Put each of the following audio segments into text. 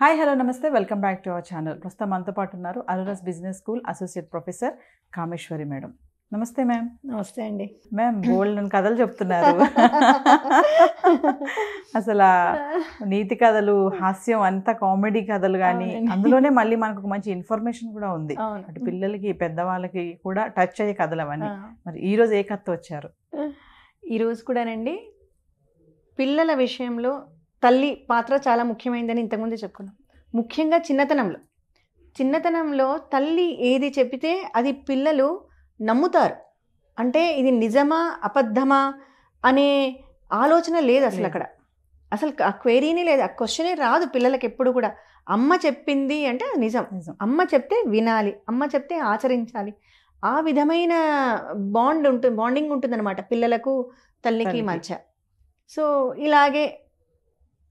hi hello నమస్తే welcome back to our channel ప్రస్తుతం మనతో పాటు ఉన్నారు Aurora's business school associate professor Kameswari madam నమస్తే మ్యామ్ నమస్తే అండి మ్యామ్ బోల్డ్ కథలు చెప్తున్నారు అసలు నీతి కథలు హాస్యం అంతా కామెడీ కథలు కానీ అందులోనే మళ్ళీ మనకు ఒక మంచి ఇన్ఫర్మేషన్ కూడా ఉంది అటు పిల్లలకి పెద్దవాళ్ళకి కూడా టచ్ అయ్యే కథలు అవన్నీ మరి ఈరోజు ఏ కథ వచ్చారు ఈరోజు కూడానండి పిల్లల విషయంలో తల్లి పాత్ర చాలా ముఖ్యమైందని ఇంతకుముందే చెప్పుకున్నాం ముఖ్యంగా చిన్నతనంలో చిన్నతనంలో తల్లి ఏది చెప్పితే అది పిల్లలు నమ్ముతారు అంటే ఇది నిజమా అబద్ధమా అనే ఆలోచన లేదు అసలు అక్కడ అసలు ఆ క్వైరీనే లేదు ఆ క్వశ్చనే రాదు పిల్లలకి ఎప్పుడు కూడా అమ్మ చెప్పింది అంటే అది నిజం అమ్మ చెప్తే వినాలి అమ్మ చెప్తే ఆచరించాలి ఆ విధమైన బాండ్ ఉంటుంది బాండింగ్ ఉంటుందన్నమాట పిల్లలకు తల్లికి మధ్య సో ఇలాగే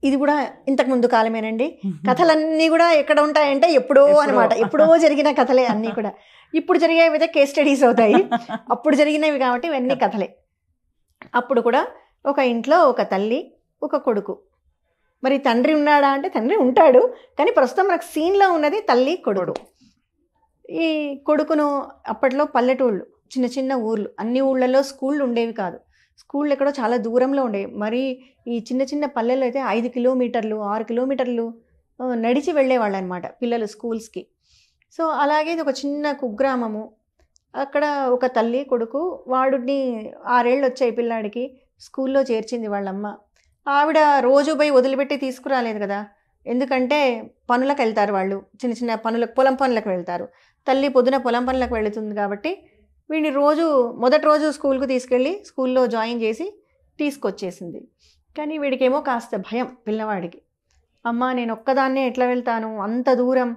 ఇది కూడా ఇంతకు ముందు కాలమేనండి కథలన్నీ కూడా ఎక్కడ ఉంటాయంటే ఎప్పుడో అనమాట ఎప్పుడో జరిగిన కథలే అన్నీ కూడా ఇప్పుడు జరిగేవి అయితే కేస్ స్టడీస్ అవుతాయి అప్పుడు జరిగినవి కాబట్టి ఇవన్నీ కథలే అప్పుడు కూడా ఒక ఇంట్లో ఒక తల్లి ఒక కొడుకు మరి తండ్రి ఉన్నాడా అంటే తండ్రి ఉంటాడు కానీ ప్రస్తుతం మనకు సీన్లో ఉన్నది తల్లి కొడుకు ఈ కొడుకును అప్పట్లో పల్లెటూళ్ళు చిన్న చిన్న ఊర్లు అన్ని ఊళ్ళల్లో స్కూళ్ళు ఉండేవి కాదు స్కూళ్ళు ఎక్కడో చాలా దూరంలో ఉండే మరి ఈ చిన్న చిన్న పల్లెల్లో అయితే ఐదు కిలోమీటర్లు ఆరు కిలోమీటర్లు నడిచి వెళ్ళేవాళ్ళు అనమాట పిల్లలు స్కూల్స్కి సో అలాగే ఇది ఒక చిన్న కుగ్రామము అక్కడ ఒక తల్లి కొడుకు వాడుని ఆరేళ్ళు వచ్చాయి పిల్లాడికి స్కూల్లో చేర్చింది వాళ్ళమ్మ ఆవిడ రోజు పోయి వదిలిపెట్టి తీసుకురాలేదు కదా ఎందుకంటే పనులకు వెళ్తారు వాళ్ళు చిన్న చిన్న పనులకు పొలం పనులకు వెళ్తారు తల్లి పొద్దున పొలం పనులకు వెళుతుంది కాబట్టి వీడిని రోజు మొదటి రోజు స్కూల్కు తీసుకెళ్ళి స్కూల్లో జాయిన్ చేసి తీసుకొచ్చేసింది కానీ వీడికేమో కాస్త భయం పిల్లవాడికి అమ్మ నేను ఒక్కదాన్నే ఎట్లా వెళ్తాను అంత దూరం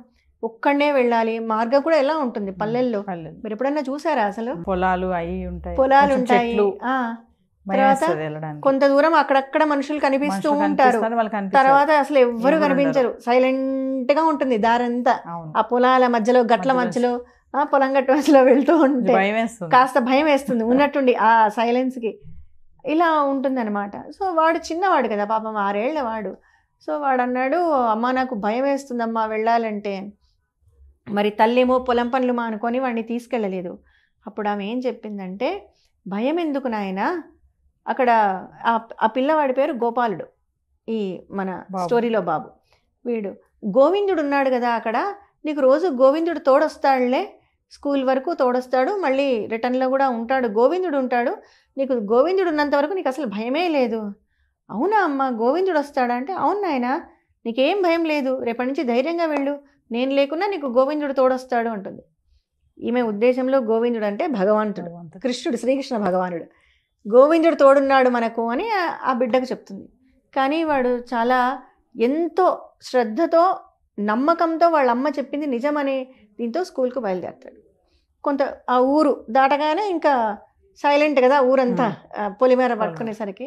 ఒక్కడనే వెళ్ళాలి మార్గం కూడా ఎలా ఉంటుంది పల్లెల్లో మీరు ఎప్పుడన్నా చూసారా అసలు పొలాలు అయి ఉంటాయి పొలాలు ఉంటాయి తర్వాత కొంత దూరం అక్కడక్కడ మనుషులు కనిపిస్తూ ఉంటారు తర్వాత అసలు ఎవ్వరు కనిపించరు సైలెంట్ గా ఉంటుంది దారంతా ఆ పొలాల మధ్యలో గట్ల మధ్యలో ఆ పొలం గట్టువసలో వెళ్తూ ఉంటే కాస్త భయం వేస్తుంది ఉన్నట్టుండి ఆ సైలెన్స్కి ఇలా ఉంటుందన్నమాట సో వాడు చిన్నవాడు కదా పాపం ఆరేళ్ల వాడు సో వాడు అన్నాడు అమ్మ నాకు భయం వేస్తుందమ్మా వెళ్ళాలంటే మరి తల్లేమో పొలం పనులు మా అనుకొని వాడిని తీసుకెళ్ళలేదు అప్పుడు ఆమె ఏం చెప్పిందంటే భయం ఎందుకు నాయన అక్కడ ఆ పిల్లవాడి పేరు గోపాలుడు ఈ మన స్టోరీలో బాబు వీడు గోవిందుడు ఉన్నాడు కదా అక్కడ నీకు రోజు గోవిందుడు తోడొస్తాడులే స్కూల్ వరకు తోడొస్తాడు మళ్ళీ రిటర్న్లో కూడా ఉంటాడు గోవిందుడు ఉంటాడు నీకు గోవిందుడు ఉన్నంత వరకు నీకు అసలు భయమే లేదు అవునా అమ్మ గోవిందుడు వస్తాడా అంటే అవును ఆయన నీకేం భయం లేదు రేపటి నుంచి ధైర్యంగా వెళ్ళు నేను లేకున్నా నీకు గోవిందుడు తోడొస్తాడు అంటుంది ఈమె ఉద్దేశంలో గోవిందుడు అంటే భగవంతుడు కృష్ణుడు శ్రీకృష్ణ భగవానుడు గోవిందుడు తోడున్నాడు మనకు అని ఆ బిడ్డకు చెప్తుంది కానీ వాడు చాలా ఎంతో శ్రద్ధతో నమ్మకంతో వాళ్ళ అమ్మ చెప్పింది నిజమని దీంతో స్కూల్కు బయలుదేరతాడు కొంత ఆ ఊరు దాటగానే ఇంకా సైలెంట్ కదా ఊరంతా పొలిమేర పట్టుకునేసరికి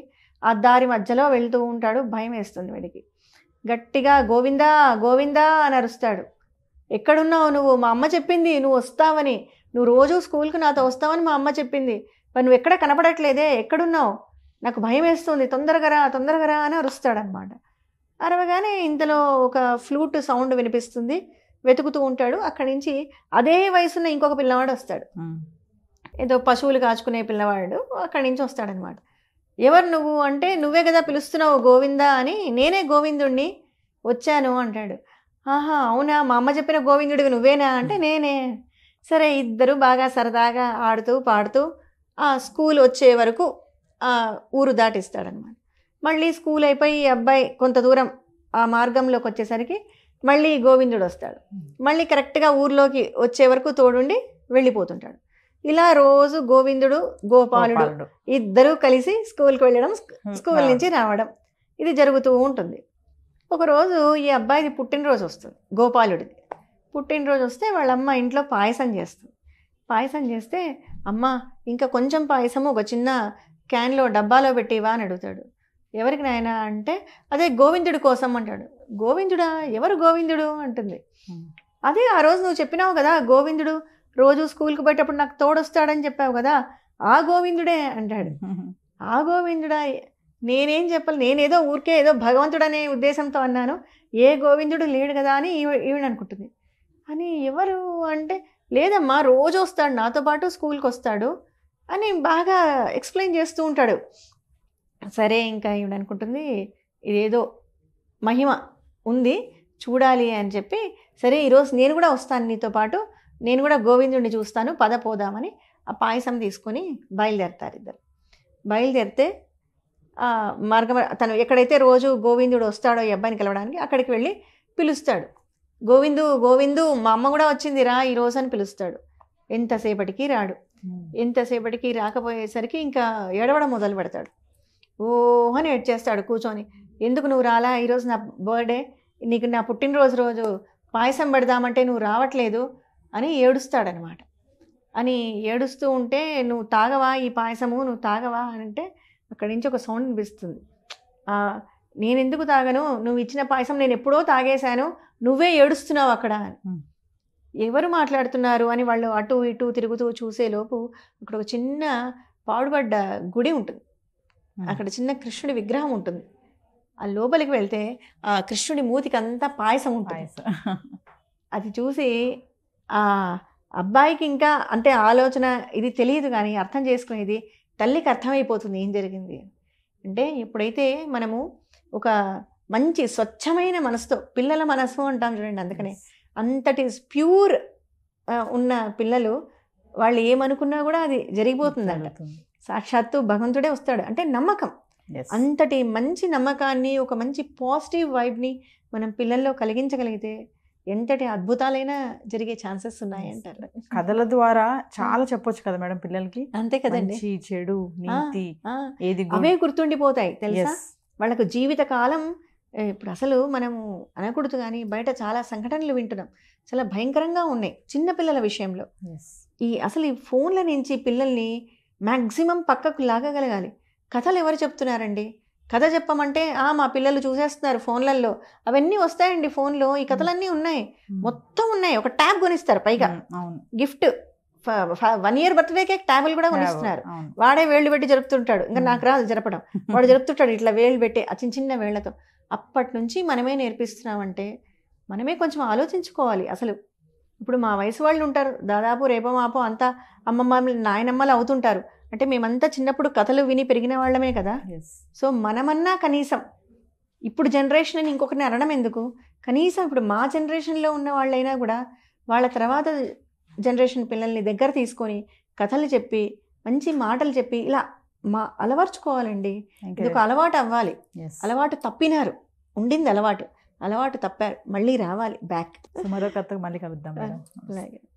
ఆ దారి మధ్యలో వెళ్తూ ఉంటాడు భయం వేస్తుంది వీడికి గట్టిగా గోవిందా గోవిందా అని అరుస్తాడు ఎక్కడున్నావు నువ్వు మా అమ్మ చెప్పింది నువ్వు వస్తావని నువ్వు రోజు స్కూల్కి నాతో వస్తావని మా అమ్మ చెప్పింది మరి నువ్వు ఎక్కడ కనపడట్లేదే ఎక్కడున్నావు నాకు భయం వేస్తుంది తొందరగా రా తొందరగా రా అని అరుస్తాడనమాట అరవగానే ఇంతలో ఒక ఫ్లూట్ సౌండ్ వినిపిస్తుంది వెతుకుతూ ఉంటాడు అక్కడి నుంచి అదే వయసున్న ఇంకొక పిల్లవాడు వస్తాడు ఏదో పశువులు కాచుకునే పిల్లవాడు అక్కడి నుంచి వస్తాడనమాట ఎవరు నువ్వు అంటే నువ్వే కదా పిలుస్తున్నావు గోవిందా అని నేనే గోవిందుణ్ణి వచ్చాను అంటాడు ఆహా అవునా మా అమ్మ చెప్పిన గోవిందుడికి నువ్వేనా అంటే నేనే సరే ఇద్దరు బాగా సరదాగా ఆడుతూ పాడుతూ ఆ స్కూల్ వచ్చే వరకు ఆ ఊరు దాటిస్తాడనమాట మళ్ళీ స్కూల్ అయిపోయి అబ్బాయి కొంత దూరం ఆ మార్గంలోకి వచ్చేసరికి మళ్ళీ గోవిందుడు వస్తాడు మళ్ళీ కరెక్ట్గా ఊర్లోకి వచ్చే వరకు తోడుండి వెళ్ళిపోతుంటాడు ఇలా రోజు గోవిందుడు గోపాలుడు ఇద్దరూ కలిసి స్కూల్కి వెళ్ళడం స్కూల్ నుంచి రావడం ఇది జరుగుతూ ఉంటుంది ఒకరోజు ఈ అబ్బాయిది పుట్టినరోజు వస్తుంది గోపాలుడిది పుట్టినరోజు వస్తే వాళ్ళమ్మ ఇంట్లో పాయసం చేస్తుంది పాయసం చేస్తే అమ్మ ఇంకా కొంచెం పాయసము ఒక చిన్న క్యాన్లో డబ్బాలో పెట్టివా అని అడుగుతాడు ఎవరికి నాయన అంటే అదే గోవిందుడి కోసం అంటాడు గోవిందుడా ఎవరు గోవిందుడు అంటుంది అదే ఆ రోజు నువ్వు చెప్పినావు కదా గోవిందుడు రోజు స్కూల్కి పోయేటప్పుడు నాకు తోడొస్తాడని చెప్పావు కదా ఆ గోవిందుడే అంటాడు ఆ గోవిందుడా నేనేం చెప్పాలి నేనేదో ఊరికే ఏదో భగవంతుడనే ఉద్దేశంతో అన్నాను ఏ గోవిందుడు లేడు కదా అని ఈవిడ అనుకుంటుంది అని ఎవరు అంటే లేదమ్మా రోజు వస్తాడు నాతో పాటు స్కూల్కి వస్తాడు అని బాగా ఎక్స్ప్లెయిన్ చేస్తూ ఉంటాడు సరే ఇంకా ఈవిడ అనుకుంటుంది ఇదేదో మహిమ ఉంది చూడాలి అని చెప్పి సరే ఈరోజు నేను కూడా వస్తాను నీతో పాటు నేను కూడా గోవిందుడిని చూస్తాను పద పోదామని ఆ పాయసం తీసుకొని బయలుదేరతారు ఇద్దరు బయలుదేరితే మార్గం తను ఎక్కడైతే రోజు గోవిందుడు వస్తాడో ఈ అబ్బాయిని కలవడానికి అక్కడికి వెళ్ళి పిలుస్తాడు గోవిందు గోవిందు మా అమ్మ కూడా వచ్చింది రా ఈరోజు అని పిలుస్తాడు ఎంతసేపటికి రాడు ఎంతసేపటికి రాకపోయేసరికి ఇంకా ఏడవడం మొదలు పెడతాడు ఓ అని చేస్తాడు కూర్చొని ఎందుకు నువ్వు రాలా ఈరోజు నా బర్త్డే నీకు నా పుట్టినరోజు రోజు పాయసం పెడదామంటే నువ్వు రావట్లేదు అని ఏడుస్తాడనమాట అని ఏడుస్తూ ఉంటే నువ్వు తాగవా ఈ పాయసము నువ్వు తాగవా అని అంటే అక్కడి నుంచి ఒక సౌండ్ వినిపిస్తుంది నేను ఎందుకు తాగను నువ్వు ఇచ్చిన పాయసం నేను ఎప్పుడో తాగేశాను నువ్వే ఏడుస్తున్నావు అక్కడ ఎవరు మాట్లాడుతున్నారు అని వాళ్ళు అటు ఇటు తిరుగుతూ చూసేలోపు అక్కడ ఒక చిన్న పాడుబడ్డ గుడి ఉంటుంది అక్కడ చిన్న కృష్ణుడి విగ్రహం ఉంటుంది ఆ లోపలికి వెళ్తే ఆ కృష్ణుడి మూతికి అంతా పాయసం ఉంటుంది అది చూసి ఆ అబ్బాయికి ఇంకా అంటే ఆలోచన ఇది తెలియదు కానీ అర్థం చేసుకునేది తల్లికి అర్థమైపోతుంది ఏం జరిగింది అంటే ఎప్పుడైతే మనము ఒక మంచి స్వచ్ఛమైన మనసుతో పిల్లల మనసు అంటాం చూడండి అందుకనే అంతటి ప్యూర్ ఉన్న పిల్లలు వాళ్ళు ఏమనుకున్నా కూడా అది జరిగిపోతుంది సాక్షాత్తు భగవంతుడే వస్తాడు అంటే నమ్మకం అంతటి మంచి నమ్మకాన్ని ఒక మంచి పాజిటివ్ వైబ్ని మనం పిల్లల్లో కలిగించగలిగితే ఎంతటి అద్భుతాలైనా జరిగే ఛాన్సెస్ ఉన్నాయి అంటారు కథల ద్వారా చాలా చెప్పొచ్చు కదా మేడం పిల్లలకి అంతే కదండి చెడు నీతి ఏది అవే గుర్తుండిపోతాయి తెలుసా వాళ్ళకు జీవిత కాలం ఇప్పుడు అసలు మనము అనకూడదు కానీ బయట చాలా సంఘటనలు వింటున్నాం చాలా భయంకరంగా ఉన్నాయి చిన్నపిల్లల విషయంలో ఈ అసలు ఈ ఫోన్ల నుంచి పిల్లల్ని మ్యాక్సిమం పక్కకు లాగగలగాలి కథలు ఎవరు చెప్తున్నారండి కథ చెప్పమంటే ఆ మా పిల్లలు చూసేస్తున్నారు ఫోన్లలో అవన్నీ వస్తాయండి ఫోన్లో ఈ కథలన్నీ ఉన్నాయి మొత్తం ఉన్నాయి ఒక ట్యాబ్ కొనిస్తారు పైగా గిఫ్ట్ వన్ ఇయర్ బర్త్డేకే ట్యాబులు కూడా కొనిస్తున్నారు వాడే వేళ్ళు పెట్టి జరుపుతుంటాడు ఇంకా నాకు రాదు జరపడం వాడు జరుపుతుంటాడు ఇట్లా వేళ్ళు పెట్టి ఆ చిన్న చిన్న వేళ్లతో అప్పటి నుంచి మనమే నేర్పిస్తున్నామంటే మనమే కొంచెం ఆలోచించుకోవాలి అసలు ఇప్పుడు మా వయసు వాళ్ళు ఉంటారు దాదాపు రేపో మాపో అంతా అమ్మమ్మ నాయనమ్మలు అవుతుంటారు అంటే మేమంతా చిన్నప్పుడు కథలు విని పెరిగిన వాళ్ళమే కదా సో మనమన్నా కనీసం ఇప్పుడు జనరేషన్ అని ఇంకొకరిని అనడం ఎందుకు కనీసం ఇప్పుడు మా జనరేషన్లో ఉన్న వాళ్ళైనా కూడా వాళ్ళ తర్వాత జనరేషన్ పిల్లల్ని దగ్గర తీసుకొని కథలు చెప్పి మంచి మాటలు చెప్పి ఇలా మా అలవర్చుకోవాలండి ఇది ఒక అలవాటు అవ్వాలి అలవాటు తప్పినారు ఉండింది అలవాటు అలవాటు తప్పారు మళ్ళీ రావాలి బ్యాక్ మరో కథకు మళ్ళీ కలుద్దాం అలాగే